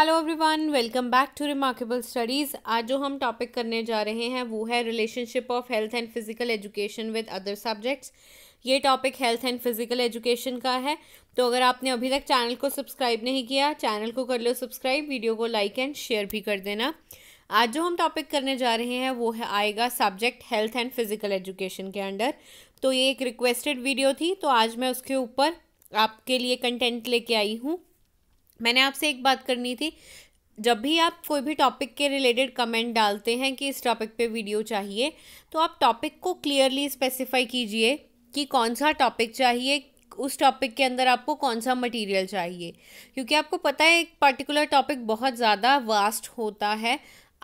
hello everyone welcome back to remarkable studies आज जो हम टॉपिक करने जा रहे हैं वो है relationship of health and physical education with other subjects ये topic health and physical education का है तो अगर आपने अभी तक चैनल को सब्सक्राइब नहीं किया चैनल को कर लो सब्सक्राइब वीडियो को लाइक एंड शेयर भी कर देना आज जो हम टॉपिक करने जा रहे हैं वो है आएगा subject health and physical education के अंडर तो ये एक रिक्वेस्टेड वीडियो थी तो आज मैं उसके ऊपर आपके लिए कंटेंट लेके आई हूँ मैंने आपसे एक बात करनी थी जब भी आप कोई भी टॉपिक के रिलेटेड कमेंट डालते हैं कि इस टॉपिक पे वीडियो चाहिए तो आप टॉपिक को क्लियरली स्पेसिफाई कीजिए कि कौन सा टॉपिक चाहिए उस टॉपिक के अंदर आपको कौन सा मटेरियल चाहिए क्योंकि आपको पता है एक पर्टिकुलर टॉपिक बहुत ज़्यादा वास्ट होता है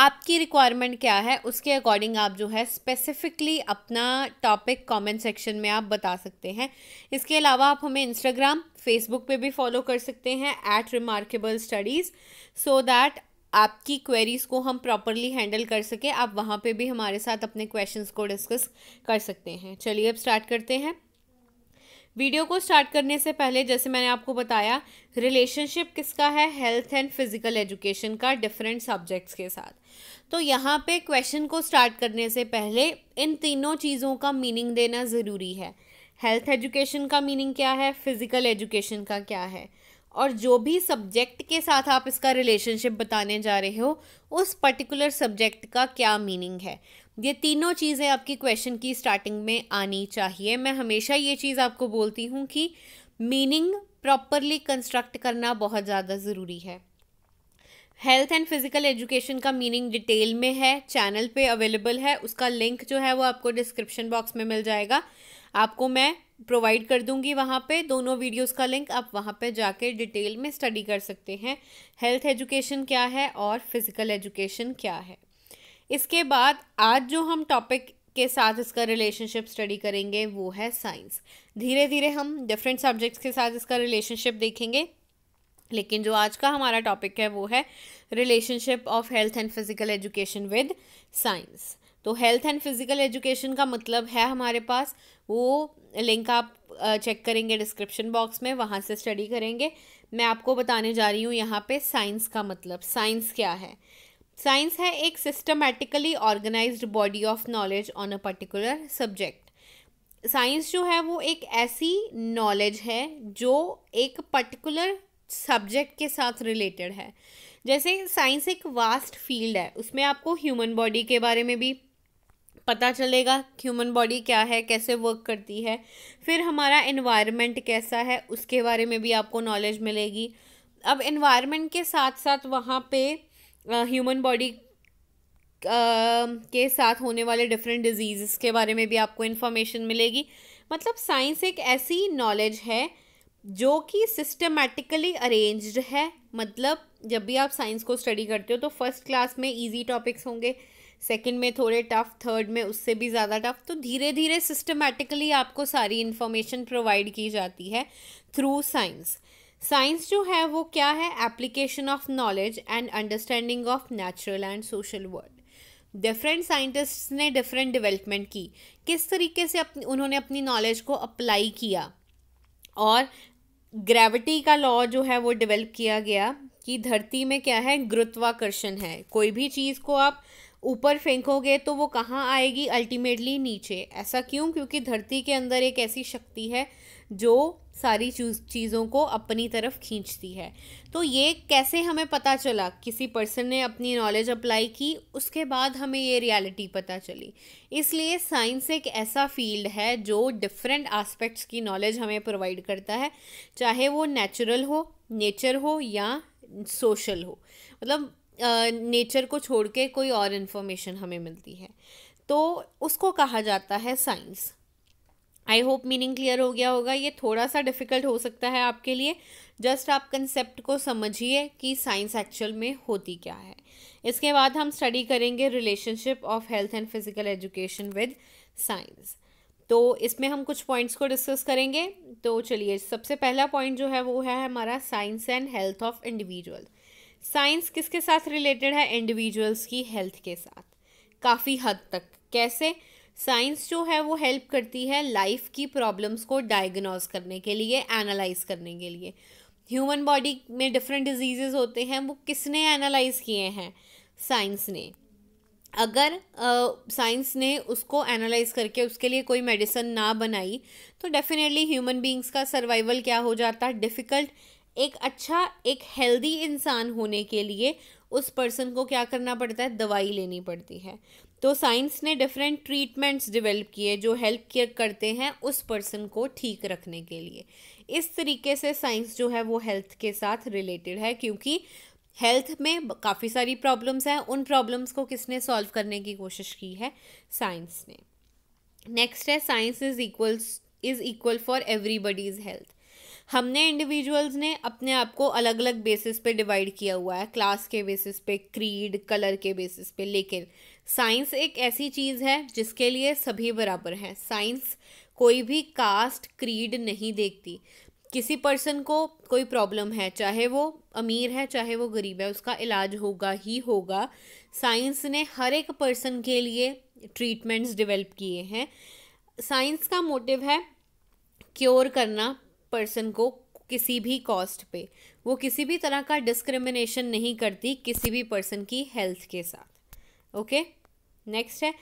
आपकी रिक्वायरमेंट क्या है उसके अकॉर्डिंग आप जो है स्पेसिफिकली अपना टॉपिक कमेंट सेक्शन में आप बता सकते हैं इसके अलावा आप हमें इंस्टाग्राम फेसबुक पे भी फॉलो कर सकते हैं at remarkable studies so that आपकी क्वेरीज़ को हम प्रॉपरली हैंडल कर सके आप वहाँ पे भी हमारे साथ अपने क्वेश्चंस को डिस्कस कर सकते हैं चलिए अब स्टार्ट करते हैं वीडियो को स्टार्ट करने से पहले जैसे मैंने आपको बताया रिलेशनशिप किसका है हेल्थ एंड फिजिकल एजुकेशन का डिफरेंट सब्जेक्ट्स के साथ तो यहाँ पे क्वेश्चन को स्टार्ट करने से पहले इन तीनों चीज़ों का मीनिंग देना ज़रूरी है हेल्थ एजुकेशन का मीनिंग क्या है फिज़िकल एजुकेशन का क्या है और जो भी सब्जेक्ट के साथ आप इसका रिलेशनशिप बताने जा रहे हो उस पर्टिकुलर सब्जेक्ट का क्या मीनिंग है ये तीनों चीज़ें आपकी क्वेश्चन की स्टार्टिंग में आनी चाहिए मैं हमेशा ये चीज़ आपको बोलती हूँ कि मीनिंग प्रॉपरली कंस्ट्रक्ट करना बहुत ज़्यादा ज़रूरी है हेल्थ एंड फिजिकल एजुकेशन का मीनिंग डिटेल में है चैनल पे अवेलेबल है उसका लिंक जो है वो आपको डिस्क्रिप्शन बॉक्स में मिल जाएगा आपको मैं प्रोवाइड कर दूंगी वहाँ पे दोनों वीडियोस का लिंक आप वहाँ पे जाके डिटेल में स्टडी कर सकते हैं हेल्थ एजुकेशन क्या है और फिज़िकल एजुकेशन क्या है इसके बाद आज जो हम टॉपिक के साथ इसका रिलेशनशिप स्टडी करेंगे वो है साइंस धीरे धीरे हम डिफरेंट सब्जेक्ट्स के साथ इसका रिलेशनशिप देखेंगे लेकिन जो आज का हमारा टॉपिक है वो है relationship of health and physical education with science तो हेल्थ एंड फिजिकल एजुकेशन का मतलब है हमारे पास वो लिंक आप चेक करेंगे डिस्क्रिप्शन बॉक्स में वहाँ से स्टडी करेंगे मैं आपको बताने जा रही हूँ यहाँ पे साइंस का मतलब साइंस क्या है साइंस है एक systematically organise body of knowledge on a particular subject science जो है वो एक ऐसी नॉलेज है जो एक पर्टिकुलर सब्जेक्ट के साथ रिलेटेड है जैसे साइंस एक वास्ट फील्ड है उसमें आपको ह्यूमन बॉडी के बारे में भी पता चलेगा ह्यूमन बॉडी क्या है कैसे वर्क करती है फिर हमारा इन्वायरमेंट कैसा है उसके बारे में भी आपको नॉलेज मिलेगी अब इन्वायरमेंट के साथ साथ वहाँ पे ह्यूमन बॉडी के साथ होने वाले डिफरेंट डिजीज़ के बारे में भी आपको इन्फॉर्मेशन मिलेगी मतलब साइंस एक ऐसी नॉलेज है जो कि सिस्टमेटिकली अरेंज्ड है मतलब जब भी आप साइंस को स्टडी करते हो तो फर्स्ट क्लास में इजी टॉपिक्स होंगे सेकंड में थोड़े टफ थर्ड में उससे भी ज़्यादा टफ तो धीरे धीरे सिस्टमेटिकली आपको सारी इन्फॉर्मेशन प्रोवाइड की जाती है थ्रू साइंस साइंस जो है वो क्या है application of knowledge and understanding of natural and social world different scientists ने डिफरेंट डेवलपमेंट की किस तरीके से अपनी उन्होंने अपनी नॉलेज को अप्लाई किया और ग्रेविटी का लॉ जो है वो डेवलप किया गया कि धरती में क्या है गुरुत्वाकर्षण है कोई भी चीज़ को आप ऊपर फेंकोगे तो वो कहाँ आएगी अल्टीमेटली नीचे ऐसा क्यों क्योंकि धरती के अंदर एक ऐसी शक्ति है जो सारी चीज़ों को अपनी तरफ खींचती है तो ये कैसे हमें पता चला किसी पर्सन ने अपनी नॉलेज अप्लाई की उसके बाद हमें ये रियलिटी पता चली इसलिए साइंस एक ऐसा फील्ड है जो डिफरेंट आस्पेक्ट्स की नॉलेज हमें प्रोवाइड करता है चाहे वो नेचुरल हो नेचर हो या सोशल हो मतलब नेचर को छोड़ के कोई और इन्फॉर्मेशन हमें मिलती है तो उसको कहा जाता है science I hope meaning clear हो गया होगा ये थोड़ा सा डिफ़िकल्ट हो सकता है आपके लिए जस्ट आप कंसेप्ट को समझिए कि साइंस एक्चुअल में होती क्या है इसके बाद हम स्टडी करेंगे relationship of health and physical education with science तो इसमें हम कुछ पॉइंट्स को डिस्कस करेंगे तो चलिए सबसे पहला पॉइंट जो है वो है हमारा science and health of individual science किसके साथ रिलेटेड है इंडिविजुअल्स की हेल्थ के साथ काफ़ी हद तक कैसे साइंस जो है वो हेल्प करती है लाइफ की प्रॉब्लम्स को डायग्नोज करने के लिए एनालाइज करने के लिए ह्यूमन बॉडी में डिफरेंट डिजीजेज होते हैं वो किसने एनालाइज किए हैं साइंस ने अगर साइंस uh, ने उसको एनालाइज करके उसके लिए कोई मेडिसन ना बनाई तो डेफिनेटली ह्यूमन बींग्स का सर्वाइवल क्या हो जाता डिफ़िकल्ट एक अच्छा एक हेल्दी इंसान होने के लिए उस पर्सन को क्या करना पड़ता है दवाई लेनी पड़ती है तो साइंस ने डिफरेंट ट्रीटमेंट्स डेवलप किए जो हेल्प केयर करते हैं उस पर्सन को ठीक रखने के लिए इस तरीके से साइंस जो है वो हेल्थ के साथ रिलेटेड है क्योंकि हेल्थ में काफ़ी सारी प्रॉब्लम्स हैं उन प्रॉब्लम्स को किसने सॉल्व करने की कोशिश की है साइंस ने नेक्स्ट है science is equals is equal for everybody's health हमने इंडिविजुअल्स ने अपने आप को अलग अलग बेसिस पे डिवाइड किया हुआ है क्लास के बेसिस पे क्रीड कलर के बेसिस पे लेकिन साइंस एक ऐसी चीज़ है जिसके लिए सभी बराबर हैं साइंस कोई भी कास्ट क्रीड नहीं देखती किसी पर्सन को कोई प्रॉब्लम है चाहे वो अमीर है चाहे वो गरीब है उसका इलाज होगा ही होगा साइंस ने हर एक पर्सन के लिए ट्रीटमेंट्स डेवलप किए हैं साइंस का मोटिव है क्योर करना पर्सन को किसी भी कॉस्ट पे वो किसी भी तरह का डिस्क्रिमिनेशन नहीं करती किसी भी पर्सन की हेल्थ के साथ ओके नेक्स्ट है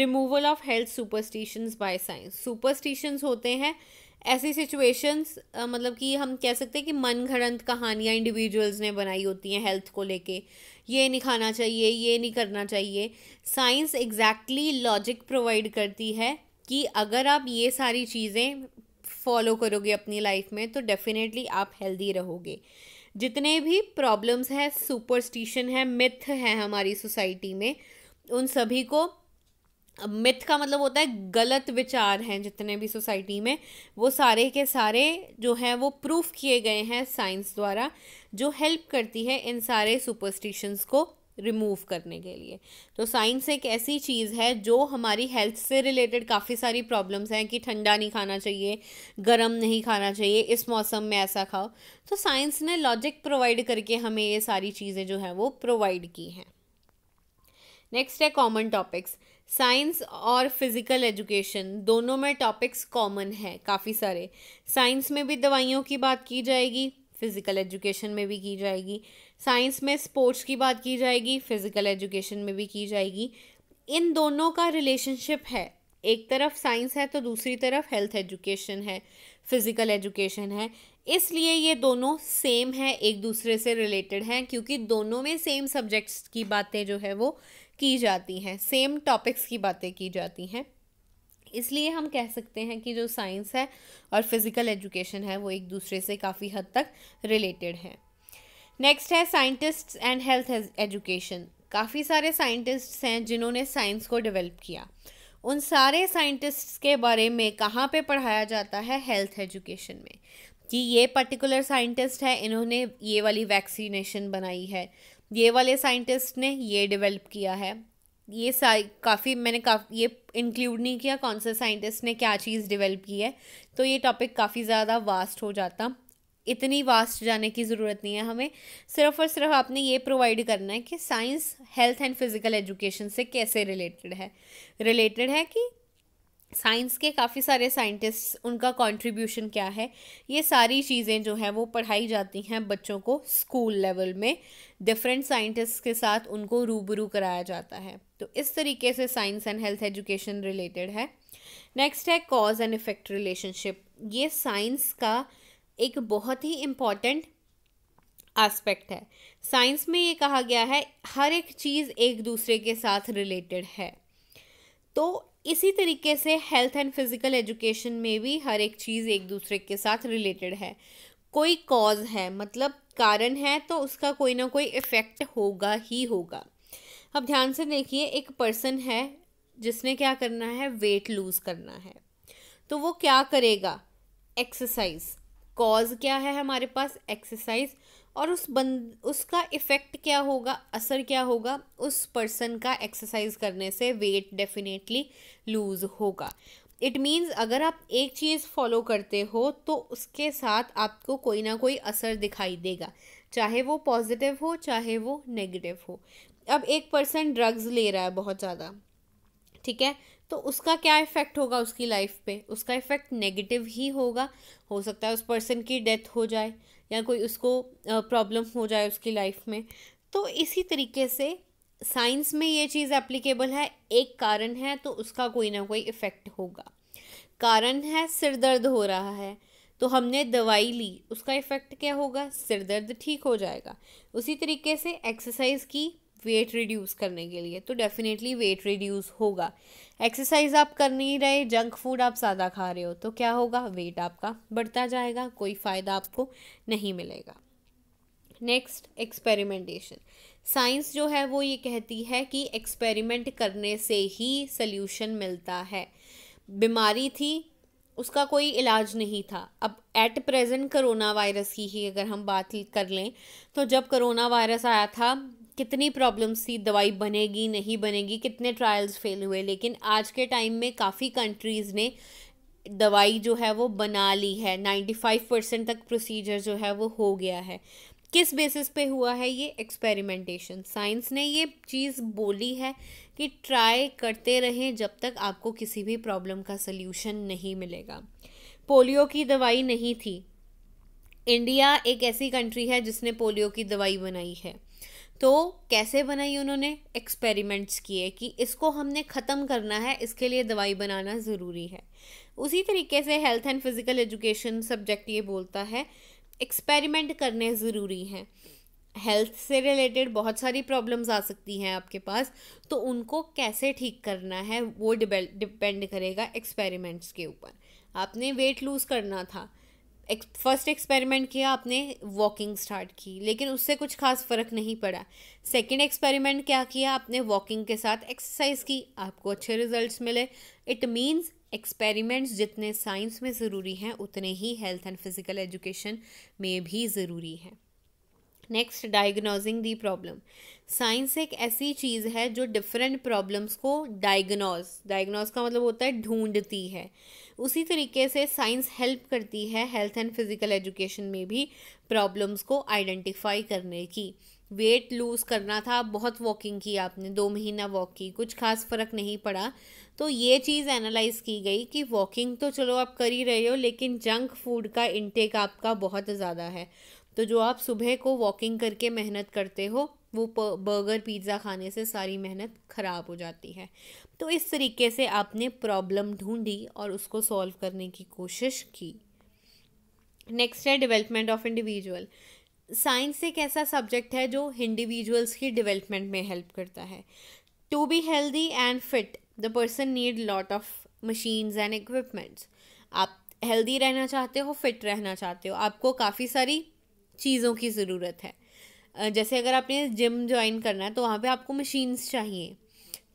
removal of health superstitions by science superstitions होते हैं ऐसी सिचुएशंस मतलब कि हम कह सकते हैं कि मन घड़ंत कहानियाँ इंडिविजुअल्स ने बनाई होती हैं हेल्थ को लेके ये नहीं खाना चाहिए ये नहीं करना चाहिए साइंस एग्जैक्टली लॉजिक प्रोवाइड करती है कि अगर आप ये सारी चीज़ें फॉलो करोगे अपनी लाइफ में तो डेफिनेटली आप हेल्दी रहोगे जितने भी प्रॉब्लम्स हैं सुपरस्टिशन है मिथ है हमारी सोसाइटी में उन सभी को मिथ का मतलब होता है गलत विचार हैं जितने भी सोसाइटी में वो सारे के सारे जो हैं वो प्रूफ किए गए हैं साइंस द्वारा जो हेल्प करती है इन सारे सुपरस्टिशंस को रिमूव करने के लिए तो साइंस एक ऐसी चीज़ है जो हमारी हेल्थ से रिलेटेड काफ़ी सारी प्रॉब्लम्स हैं कि ठंडा नहीं खाना चाहिए गर्म नहीं खाना चाहिए इस मौसम में ऐसा खाओ तो साइंस ने लॉजिक प्रोवाइड करके हमें ये सारी चीज़ें जो हैं वो प्रोवाइड की हैं नेक्स्ट है कॉमन टॉपिक्स साइंस और फिज़िकल एजुकेशन दोनों में टॉपिक्स कॉमन है काफ़ी सारे साइंस में भी दवाइयों की बात की जाएगी फिज़िकल एजुकेशन में भी की जाएगी साइंस में स्पोर्ट्स की बात की जाएगी फिज़िकल एजुकेशन में भी की जाएगी इन दोनों का रिलेशनशिप है एक तरफ साइंस है तो दूसरी तरफ हेल्थ एजुकेशन है फिज़िकल एजुकेशन है इसलिए ये दोनों सेम है एक दूसरे से रिलेटेड हैं क्योंकि दोनों में सेम सब्जेक्ट्स की बातें जो है वो की जाती हैं सेम टॉपिक्स की बातें की जाती हैं इसलिए हम कह सकते हैं कि जो साइंस है और फिज़िकल एजुकेशन है वो एक दूसरे से काफ़ी हद तक रिलेटेड हैं नेक्स्ट है साइंटिस्ट्स एंड हेल्थ एजुकेशन काफ़ी सारे साइंटिस्ट्स हैं जिन्होंने साइंस को डेवलप किया उन सारे साइंटिस्ट्स के बारे में कहाँ पे पढ़ाया जाता है हेल्थ एजुकेशन में कि ये पर्टिकुलर साइंटिस्ट है इन्होंने ये वाली वैक्सीनेशन बनाई है ये वाले साइंटिस्ट ने ये डेवलप किया है ये काफ़ी मैंने काफ़ी ये इंक्लूड नहीं किया कौन से साइंटिस्ट ने क्या चीज़ डेवलप की है तो ये टॉपिक काफ़ी ज़्यादा वास्ट हो जाता इतनी वास्ट जाने की ज़रूरत नहीं है हमें सिर्फ और सिर्फ आपने ये प्रोवाइड करना है कि science health and physical education से कैसे रिलेटेड है रिलेटेड है कि साइंस के काफ़ी सारे साइंटिस्ट उनका कंट्रीब्यूशन क्या है ये सारी चीज़ें जो हैं वो पढ़ाई जाती हैं बच्चों को स्कूल लेवल में डिफरेंट साइंटिस्ट के साथ उनको रूबरू कराया जाता है तो इस तरीके से science and health education related है नेक्स्ट है कॉज एंड इफेक्ट रिलेशनशिप ये साइंस का एक बहुत ही इम्पॉर्टेंट एस्पेक्ट है साइंस में ये कहा गया है हर एक चीज़ एक दूसरे के साथ रिलेटेड है तो इसी तरीके से हेल्थ एंड फिज़िकल एजुकेशन में भी हर एक चीज़ एक दूसरे के साथ रिलेटेड है कोई कॉज है मतलब कारण है तो उसका कोई ना कोई इफ़ेक्ट होगा ही होगा अब ध्यान से देखिए एक पर्सन है जिसने क्या करना है वेट लूज़ करना है तो वो क्या करेगा एक्सरसाइज कॉज क्या है हमारे पास एक्सरसाइज और उस बंद उसका इफ़ेक्ट क्या होगा असर क्या होगा उस पर्सन का एक्सरसाइज करने से वेट डेफिनेटली लूज़ होगा इट मीन्स अगर आप एक चीज़ फॉलो करते हो तो उसके साथ आपको कोई ना कोई असर दिखाई देगा चाहे वो पॉजिटिव हो चाहे वो नेगेटिव हो अब एक पर्सन ड्रग्स ले रहा है बहुत ज़्यादा ठीक है तो उसका क्या इफ़ेक्ट होगा उसकी लाइफ पे उसका इफ़ेक्ट नेगेटिव ही होगा हो सकता है उस पर्सन की डेथ हो जाए या कोई उसको प्रॉब्लम हो जाए उसकी लाइफ में तो इसी तरीके से साइंस में ये चीज़ एप्लीकेबल है एक कारण है तो उसका कोई ना कोई इफ़ेक्ट होगा कारण है सिर दर्द हो रहा है तो हमने दवाई ली उसका इफ़ेक्ट क्या होगा सिर दर्द ठीक हो जाएगा उसी तरीके से एक्सरसाइज की वेट रिड्यूस करने के लिए तो डेफिनेटली वेट रिड्यूस होगा एक्सरसाइज आप कर नहीं रहे जंक फूड आप ज़्यादा खा रहे हो तो क्या होगा वेट आपका बढ़ता जाएगा कोई फ़ायदा आपको नहीं मिलेगा नेक्स्ट एक्सपेरिमेंटेशन साइंस जो है वो ये कहती है कि एक्सपेरिमेंट करने से ही सल्यूशन मिलता है बीमारी थी उसका कोई इलाज नहीं था अब एट प्रेजेंट करोना वायरस की ही अगर हम बात कर लें तो जब करोना वायरस आया था कितनी प्रॉब्लम्स थी दवाई बनेगी नहीं बनेगी कितने ट्रायल्स फेल हुए लेकिन आज के टाइम में काफ़ी कंट्रीज़ ने दवाई जो है वो बना ली है नाइन्टी फाइव परसेंट तक प्रोसीजर जो है वो हो गया है किस बेसिस पे हुआ है ये एक्सपेरिमेंटेशन साइंस ने ये चीज़ बोली है कि ट्राई करते रहें जब तक आपको किसी भी प्रॉब्लम का सल्यूशन नहीं मिलेगा पोलियो की दवाई नहीं थी इंडिया एक ऐसी कंट्री है जिसने पोलियो की दवाई बनाई है तो कैसे बनाई उन्होंने एक्सपेरिमेंट्स किए कि इसको हमने ख़त्म करना है इसके लिए दवाई बनाना ज़रूरी है उसी तरीके से health and physical education subject ये बोलता है एक्सपेरिमेंट करने ज़रूरी हैं हेल्थ से रिलेटेड बहुत सारी प्रॉब्लम्स आ सकती हैं आपके पास तो उनको कैसे ठीक करना है वो डिपेंड करेगा एक्सपेरिमेंट्स के ऊपर आपने वेट लूज़ करना था फर्स्ट एक्सपेरिमेंट किया आपने वॉकिंग स्टार्ट की लेकिन उससे कुछ खास फ़र्क नहीं पड़ा सेकेंड एक्सपेरिमेंट क्या किया आपने वॉकिंग के साथ एक्सरसाइज की आपको अच्छे रिजल्ट्स मिले इट मीन्स एक्सपेरिमेंट्स जितने साइंस में ज़रूरी हैं उतने ही हेल्थ एंड फिज़िकल एजुकेशन में भी ज़रूरी हैं next diagnosing the problem science एक ऐसी चीज़ है जो डिफरेंट प्रॉब्लम्स को डायग्नोज डायग्नोज का मतलब होता है ढूंढती है उसी तरीके से साइंस हेल्प करती है हेल्थ एंड फिज़िकल एजुकेशन में भी प्रॉब्लम्स को आइडेंटिफाई करने की वेट लूज़ करना था बहुत वॉकिंग की आपने दो महीना वॉक की कुछ खास फ़र्क नहीं पड़ा तो ये चीज़ एनालाइज की गई कि वॉकिंग तो चलो आप कर ही रहे हो लेकिन जंक फूड का इंटेक आपका बहुत ज़्यादा है तो जो आप सुबह को वॉकिंग करके मेहनत करते हो वो बर्गर पिज़्ज़ा खाने से सारी मेहनत ख़राब हो जाती है तो इस तरीके से आपने प्रॉब्लम ढूंढी और उसको सॉल्व करने की कोशिश की नेक्स्ट है डेवलपमेंट ऑफ इंडिविजुअल साइंस एक ऐसा सब्जेक्ट है जो इंडिविजुअल्स की डेवलपमेंट में हेल्प करता है to be healthy and fit the person need lot of machines and equipments आप हेल्दी रहना चाहते हो फिट रहना चाहते हो आपको काफ़ी सारी चीज़ों की ज़रूरत है जैसे अगर आपने जिम ज्वाइन करना है तो वहाँ पे आपको मशीन्स चाहिए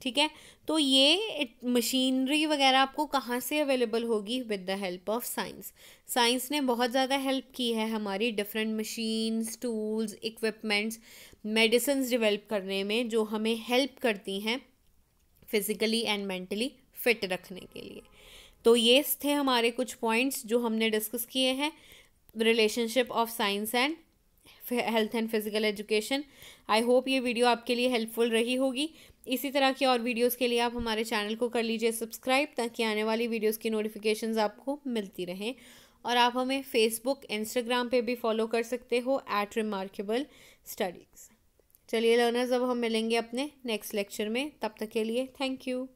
ठीक है तो ये मशीनरी वगैरह आपको कहाँ से अवेलेबल होगी with the help of science science ने बहुत ज़्यादा हेल्प की है हमारी different machines tools equipments medicine develop करने में जो हमें हेल्प करती हैं फिज़िकली एंड मेंटली फिट रखने के लिए तो ये थे हमारे कुछ पॉइंट्स जो हमने डिस्कस किए हैं relationship of science and health and physical education I hope ये वीडियो आपके लिए हेल्पफुल रही होगी इसी तरह की और वीडियोस के लिए आप हमारे चैनल को कर लीजिए सब्सक्राइब ताकि आने वाली वीडियोस की नोटिफिकेशंस आपको मिलती रहें और आप हमें फेसबुक इंस्टाग्राम पे भी फॉलो कर सकते हो एट रिमार्केबल स्टडीज़ चलिए लर्नर्स अब हम मिलेंगे अपने नेक्स्ट लेक्चर में तब तक के लिए थैंक यू